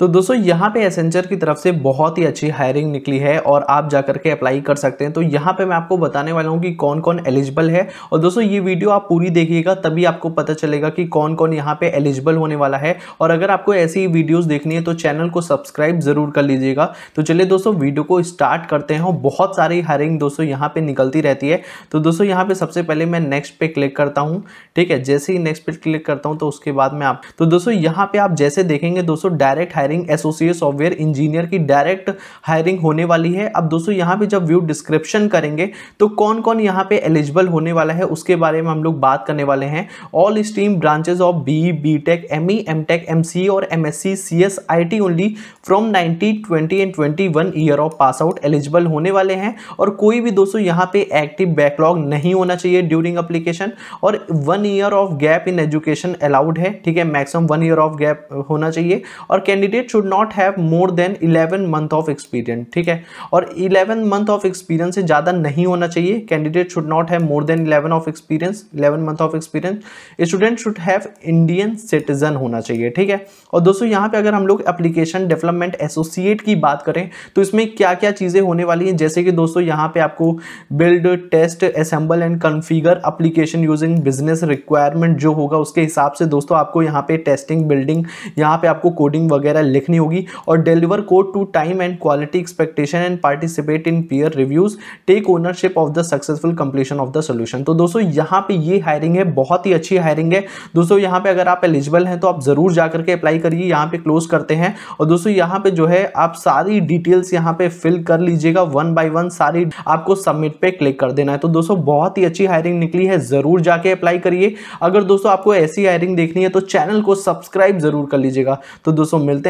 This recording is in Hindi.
तो दोस्तों यहाँ पे एसेंचर की तरफ से बहुत ही अच्छी हायरिंग निकली है और आप जा करके अप्लाई कर सकते हैं तो यहाँ पे मैं आपको बताने वाला हूँ कि कौन कौन एलिजिबल है और दोस्तों ये वीडियो आप पूरी देखिएगा तभी आपको पता चलेगा कि कौन कौन यहाँ पे एलिजिबल होने वाला है और अगर आपको ऐसी वीडियोज़ देखनी है तो चैनल को सब्सक्राइब ज़रूर कर लीजिएगा तो चलिए दोस्तों वीडियो को स्टार्ट करते हैं बहुत सारी हायरिंग दोस्तों यहाँ पर निकलती रहती है तो दोस्तों यहाँ पर सबसे पहले मैं नेक्स्ट पे क्लिक करता हूँ ठीक है जैसे ही नेक्स्ट पे क्लिक करता हूँ तो उसके बाद में आप तो दोस्तों यहाँ पर आप जैसे देखेंगे दोस्तों direct hiring hiring associate software engineer की डायरेक्ट हायरिंग होने वाली है अब दोस्तों यहाँ पे जब व्यू डिस्क्रिप्शन करेंगे तो कौन कौन यहाँ पे एलिजिबल होने वाला है उसके बारे में हम लोग बात करने वाले हैं all stream branches of B B tech M E M tech M C और M S C C S I T only from ninety twenty and twenty one year of pass out eligible होने वाले हैं और कोई भी दोस्तों यहाँ पे एक्टिव बैकलॉग नहीं होना चाहिए ड्यूरिंग अप्लीकेशन और one year of gap in education allowed है ठीक है maximum one year of gap होना चाहिए और candidate candidate should not have more than 11 month of experience ठीक है और 11 मंथ ऑफ एक्सपीरियंस से ज़्यादा नहीं होना चाहिए candidate should not have more than 11 of experience 11 month of experience student should have Indian citizen होना चाहिए ठीक है और दोस्तों यहाँ पे अगर हम लोग एप्लीकेशन डेवलपमेंट एसोसिएट की बात करें तो इसमें क्या क्या चीज़ें होने वाली हैं जैसे कि दोस्तों यहाँ पे आपको build test assemble and configure application using business requirement जो होगा उसके हिसाब से दोस्तों आपको यहाँ पे टेस्टिंग बिल्डिंग यहाँ पे आपको कोडिंग वगैरह जगह लिखनी होगी और deliver code to time and quality expectation and participate in peer reviews take ownership of the successful completion of the solution तो दोस्तों यहाँ पे ये हायरिंग है बहुत ही अच्छी हायरिंग है दोस्तों यहाँ पे अगर आप एलिजिबल हैं तो आप ज़रूर जा करके अप्लाई करिए यहाँ पे क्लोज करते हैं और दोस्तों यहाँ पे जो है आप सारी डिटेल्स यहाँ पे फिल कर लीजिएगा वन बाय वन सारी आपको सबमिट पे क्लिक कर देना है तो दोस्तों बहुत ही अच्छी हायरिंग निकली है ज़रूर जाके अप्लाई करिए अगर दोस्तों आपको ऐसी हायरिंग देखनी है तो चैनल को सब्सक्राइब जरूर कर लीजिएगा तो दोस्तों मिलते हैं